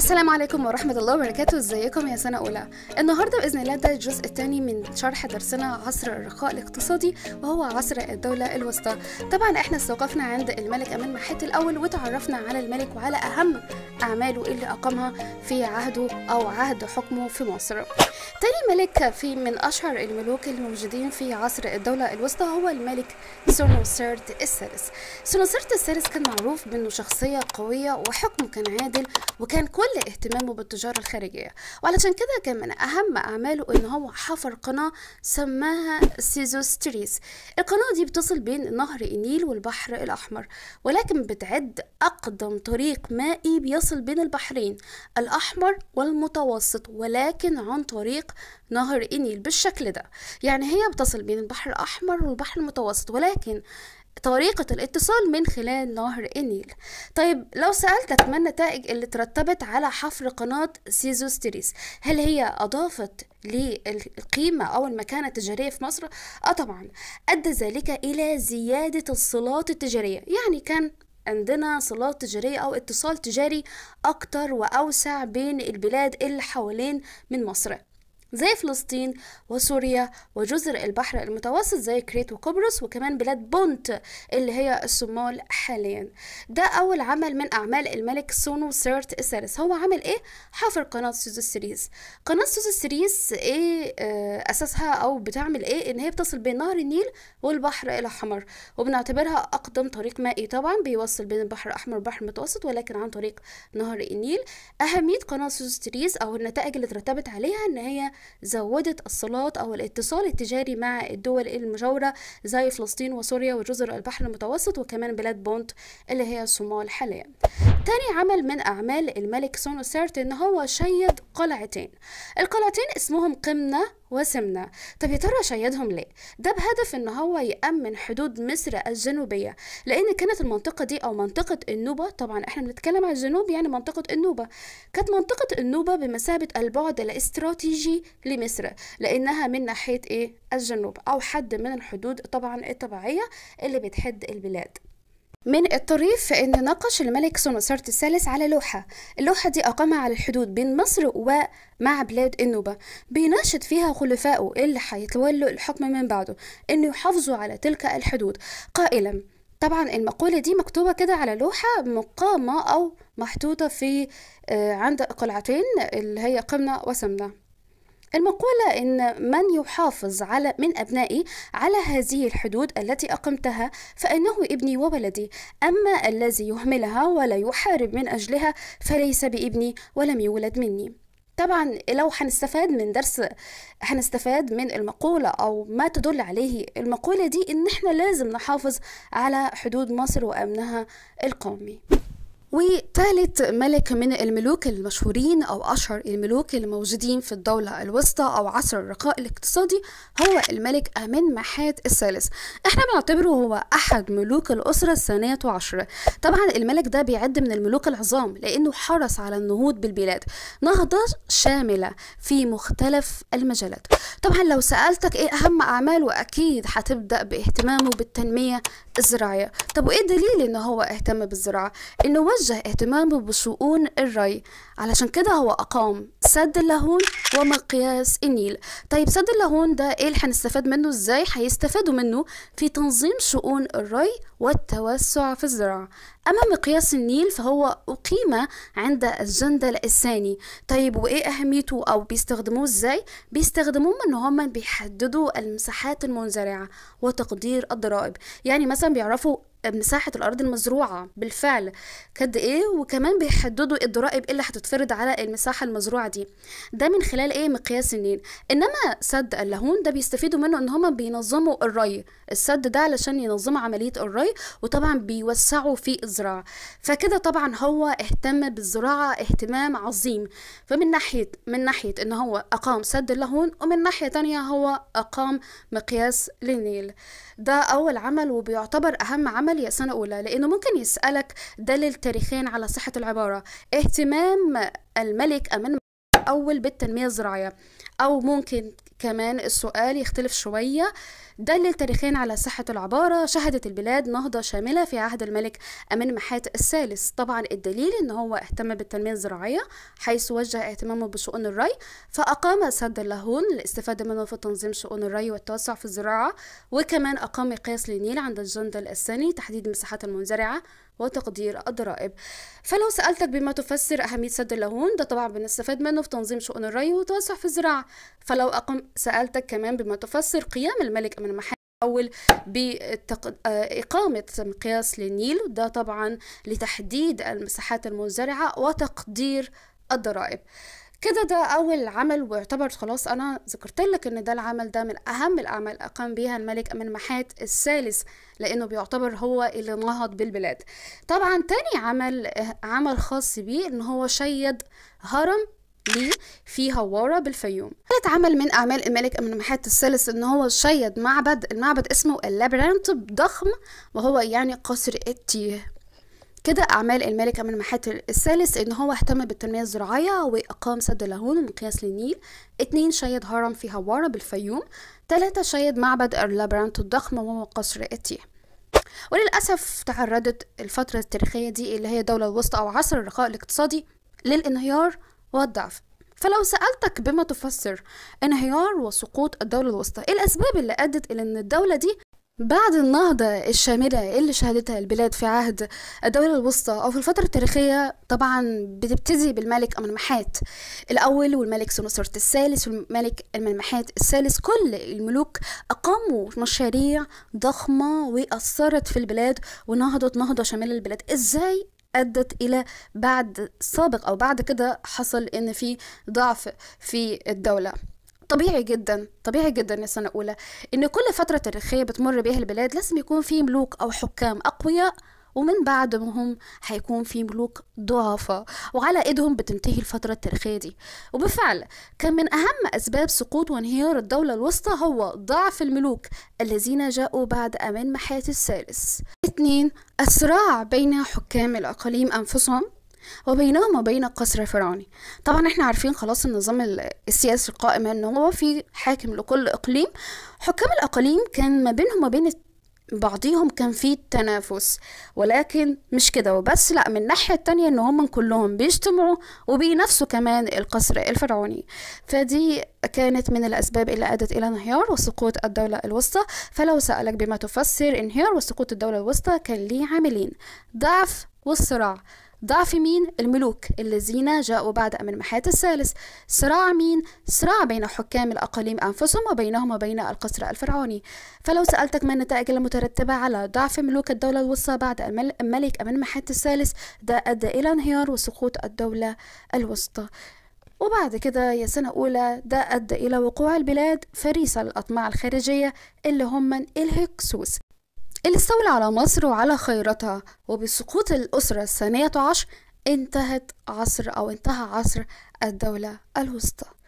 السلام عليكم ورحمة الله وبركاته ازيكم يا سنة أولى النهاردة بإذن الله ده الجزء الثاني من شرح درسنا عصر الرخاء الاقتصادي وهو عصر الدولة الوسطى طبعا احنا استوقفنا عند الملك أمين محيط الأول وتعرفنا على الملك وعلى أهم أعماله اللي أقامها في عهده أو عهد حكمه في مصر تاني ملك في من أشهر الملوك الموجودين في عصر الدولة الوسطى هو الملك سونوسرت الثالث سونوسرت الثالث كان معروف بأنه شخصية قوية وحكمه كان عادل وكان كل اهتمامه بالتجارة الخارجية وعلشان كده كان من أهم أعماله إن هو حفر قناة سماها سيزوستريس القناة دي بتصل بين نهر النيل والبحر الأحمر ولكن بتعد أقدم طريق مائي بيصل بين البحرين الأحمر والمتوسط ولكن عن طريق نهر النيل بالشكل ده يعني هي بتصل بين البحر الأحمر والبحر المتوسط ولكن طريقة الاتصال من خلال نهر النيل طيب لو سألتك ما النتائج اللي ترتبت على حفر قناة سيزوستريس هل هي أضافت للقيمة أو المكانة التجارية في مصر؟ آه طبعا أدى ذلك إلى زيادة الصلات التجارية يعني كان عندنا صلات تجارية أو اتصال تجاري أكتر وأوسع بين البلاد اللي حوالين من مصر زي فلسطين وسوريا وجزر البحر المتوسط زي كريت وقبرص وكمان بلاد بونت اللي هي الصومال حاليا ده أول عمل من أعمال الملك سونو سيرت الثالث هو عمل إيه؟ حفر قناة سوز السريس قناة سوز السريس إيه آه، أساسها أو بتعمل إيه؟ إن هي بتصل بين نهر النيل والبحر الأحمر وبنعتبرها أقدم طريق مائي طبعا بيوصل بين البحر الأحمر والبحر المتوسط ولكن عن طريق نهر النيل أهمية قناة سوز السريس أو النتائج اللي اترتبت عليها إن هي زودت الصلات أو الاتصال التجاري مع الدول المجاورة زي فلسطين وسوريا وجزر البحر المتوسط وكمان بلاد بونت اللي هي الصومال حاليا تاني عمل من أعمال الملك سونوسرت إن هو شيد قلعتين القلعتين اسمهم قمنة وسمنة طب يا ترى شيدهم ليه؟ ده بهدف ان هو يأمن حدود مصر الجنوبية لان كانت المنطقة دي او منطقة النوبة طبعا احنا بنتكلم عن الجنوب يعني منطقة النوبة كانت منطقة النوبة بمثابة البعد الاستراتيجي لمصر لانها من ناحية ايه؟ الجنوب او حد من الحدود طبعا الطبيعية اللي بتحد البلاد من الطريف أن ناقش الملك سونسارت الثالث على لوحة اللوحة دي أقامها على الحدود بين مصر ومع بلاد النوبة بيناشد فيها خلفائه اللي هيتولوا الحكم من بعده أن يحافظوا على تلك الحدود قائلا طبعا المقولة دي مكتوبة كده على لوحة مقامة أو محطوطة في آه، عند قلعتين اللي هي قمنا وسمنة المقولة إن من يحافظ على من أبنائي على هذه الحدود التي أقمتها فإنه ابني وولدي أما الذي يهملها ولا يحارب من أجلها فليس بابني ولم يولد مني طبعا لو هنستفاد من درس هنستفاد من المقولة أو ما تدل عليه المقولة دي إن إحنا لازم نحافظ على حدود مصر وأمنها القومي وثالث ملك من الملوك المشهورين أو أشهر الملوك الموجودين في الدولة الوسطى أو عصر الرخاء الاقتصادي هو الملك أمين محاد الثالث احنا بنعتبره هو أحد ملوك الأسرة الثانية عشرة طبعا الملك ده بيعد من الملوك العظام لأنه حرص على النهوض بالبلاد نهضة شاملة في مختلف المجالات طبعا لو سألتك إيه أهم أعماله أكيد هتبدأ باهتمامه بالتنمية الزراعة طب وإيه دليل إنه هو اهتم بالزراعة؟ إنه وجه اهتمامه بشؤون الري علشان كده هو أقام سد اللاهون ومقياس النيل طيب سد اللاهون ده ايه اللي هنستفاد منه ازاي هيستفادوا منه في تنظيم شؤون الري والتوسع في الزراعه اما مقياس النيل فهو اقيم عند الجندل الثاني طيب وايه اهميته او بيستخدموه ازاي بيستخدموه ان هم بيحددوا المساحات المنزرعه وتقدير الضرائب يعني مثلا بيعرفوا مساحة الأراضي المزروعة بالفعل قد إيه وكمان بيحددوا الضرائب اللي هتتفرض على المساحة المزروعة دي ده من خلال إيه مقياس النيل إنما سد اللهون ده بيستفيدوا منه إن هما بينظموا الري السد ده علشان ينظموا عملية الري وطبعا بيوسعوا في الزراعة فكده طبعا هو اهتم بالزراعة اهتمام عظيم فمن ناحية من ناحية إن هو أقام سد اللهون ومن ناحية تانية هو أقام مقياس للنيل ده أول عمل وبيعتبر أهم عمل عملية سنة أولى لأنه ممكن يسألك دليل تاريخيا على صحة العبارة اهتمام الملك أمن أول بالتنمية الزراعية أو ممكن كمان السؤال يختلف شوية دلل تاريخين على صحة العبارة شهدت البلاد نهضة شاملة في عهد الملك أمين محات الثالث طبعا الدليل إن هو اهتم بالتنمية الزراعية حيث وجه اهتمامه بشؤون الري فأقام سد اللاهون للاستفادة منه في تنظيم شؤون الري والتوسع في الزراعة وكمان أقام قياس للنيل عند الجندل الثاني تحديد المساحات المنزرعة وتقدير الضرائب فلو سألتك بما تفسر أهمية سد اللاهون ده طبعا بنستفاد منه في تنظيم شؤون الري والتوسع في الزراعة فلو أقام سألتك كمان بما تفسر قيام الملك من محل أول بإقامة آه، مقياس للنيل ده طبعا لتحديد المساحات المزرعة وتقدير الضرائب كده ده أول عمل واعتبرت خلاص أنا ذكرت لك إن ده العمل ده من أهم الأعمال أقام بيها الملك أمن محات الثالث لأنه بيعتبر هو اللي نهض بالبلاد طبعا تاني عمل آه، عمل خاص بيه إن هو شيد هرم ليه في هوارة بالفيوم كانت عمل من أعمال الملك محات الثالث إن هو شيد معبد المعبد اسمه اللابرنت ضخم وهو يعني قصر التيه كده أعمال الملك محات الثالث إن هو اهتم بالتنمية الزراعية وإقام سد لاهون ومقياس للنيل اتنين شيد هرم في هوارة بالفيوم تلاتة شيد معبد اللابرنت الضخم وهو قصر التيه وللأسف تعرضت الفترة التاريخية دي اللي هي الدولة الوسطى أو عصر الرخاء الاقتصادي للانهيار والضعف فلو سألتك بما تفسر انهيار وسقوط الدولة الوسطى إيه الأسباب اللي أدت إلى أن الدولة دي بعد النهضة الشاملة اللي شهدتها البلاد في عهد الدولة الوسطى أو في الفترة التاريخية طبعا بتبتدي بالملك أمنمحات الأول والملك سنوسرت الثالث والملك أمنمحات الثالث كل الملوك أقاموا مشاريع ضخمة وأثرت في البلاد ونهضت نهضة شاملة للبلاد إزاي ادت الى بعد سابق او بعد كده حصل ان في ضعف في الدوله طبيعي جدا طبيعي جدا يا سنه اولى ان كل فتره تاريخيه بتمر بها البلاد لازم يكون في ملوك او حكام اقوياء ومن بعدهم هيكون في ملوك ضعفاء وعلى ايدهم بتنتهي الفترة التاريخية دي وبالفعل كان من اهم اسباب سقوط وانهيار الدولة الوسطى هو ضعف الملوك الذين جاءوا بعد امان محيط الثالث اثنين الصراع بين حكام الاقاليم انفسهم وبينهم وبين قصر الفرعوني طبعا احنا عارفين خلاص النظام السياسي القائم ان هو في حاكم لكل اقليم حكام الاقاليم كان ما بينهم وبين بعضيهم كان في تنافس ولكن مش كده وبس لا من الناحية التانية ان هم كلهم بيجتمعوا وبينافسوا كمان القصر الفرعوني فدي كانت من الأسباب اللي أدت إلى انهيار وسقوط الدولة الوسطى فلو سألك بما تفسر انهيار وسقوط الدولة الوسطى كان ليه عاملين ضعف والصراع ضعف مين؟ الملوك الذين جاءوا بعد أمن أمرمحات الثالث صراع مين؟ صراع بين حكام الأقاليم أنفسهم وبينهم وبين القصر الفرعوني فلو سألتك ما النتائج المترتبة على ضعف ملوك الدولة الوسطى بعد الملك أمن أمرمحات الثالث ده أدى إلى انهيار وسقوط الدولة الوسطى وبعد كده يا سنة أولى ده أدى إلى وقوع البلاد فريسة للأطماع الخارجية اللي هم الهكسوس اللي استولى على مصر وعلى خيراتها وبسقوط الأسرة الثانية عشر انتهت عصر أو انتهى عصر الدولة الوسطى